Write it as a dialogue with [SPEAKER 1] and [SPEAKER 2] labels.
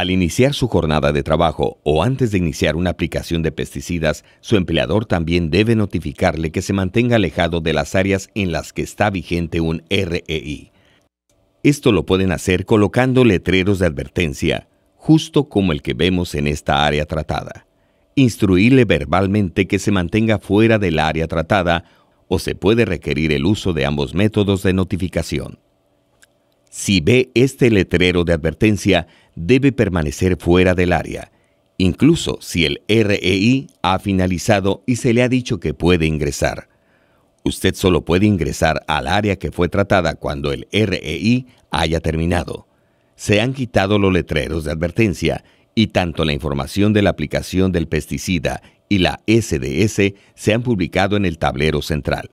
[SPEAKER 1] Al iniciar su jornada de trabajo o antes de iniciar una aplicación de pesticidas, su empleador también debe notificarle que se mantenga alejado de las áreas en las que está vigente un REI. Esto lo pueden hacer colocando letreros de advertencia, justo como el que vemos en esta área tratada. Instruirle verbalmente que se mantenga fuera del área tratada o se puede requerir el uso de ambos métodos de notificación. Si ve este letrero de advertencia, debe permanecer fuera del área, incluso si el REI ha finalizado y se le ha dicho que puede ingresar. Usted solo puede ingresar al área que fue tratada cuando el REI haya terminado. Se han quitado los letreros de advertencia y tanto la información de la aplicación del pesticida y la SDS se han publicado en el tablero central.